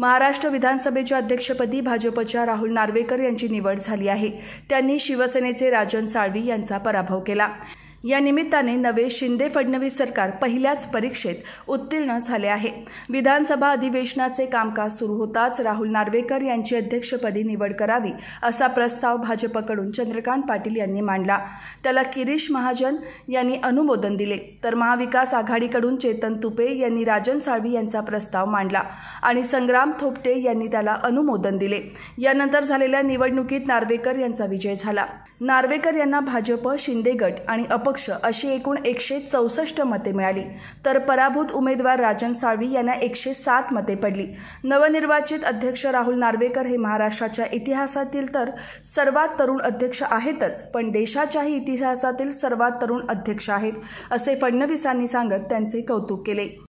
महाराष्ट्र विधानसभेच्या अध्यक्षपदी भाजपच्या राहुल नार्वेकर यांची निवड झाली आहे त्यांनी शिवसेनेचे राजन साळवी यांचा पराभव केला या निमित्ताने नवे शिंदे फडणवीस सरकार पहिल्याच परीक्षेत उत्तीर्ण झाले आहे विधानसभा अधिवेशनाचे कामकाज सुरू होताच राहुल नार्वेकर यांची अध्यक्षपदी निवड करावी असा प्रस्ताव भाजपकडून चंद्रकांत पाटील यांनी मांडला त्याला किरीश महाजन यांनी अनुमोदन दिले तर महाविकास आघाडीकडून चेतन तुपे यांनी राजन साळवी यांचा प्रस्ताव मांडला आणि संग्राम थोपटे यांनी त्याला अनुमोदन दिले यानंतर झालेल्या निवडणुकीत नार्वेकर यांचा विजय झाला नार्वेकर यांना भाजप शिंदे गट आणि अप अपक्ष अशी एकूण एकशे चौसष्ट मते मिळाली तर पराभूत उमेदवार राजन साळवी यांना एकशे सात मते पडली नवनिर्वाचित अध्यक्ष राहुल नार्वेकर हे महाराष्ट्राच्या इतिहासातील तर सर्वात तरुण अध्यक्ष आहेतच पण देशाच्याही इतिहासातील सर्वात तरुण अध्यक्ष आहेत असे फडणवीसांनी सांगत त्यांचे कौतुक केले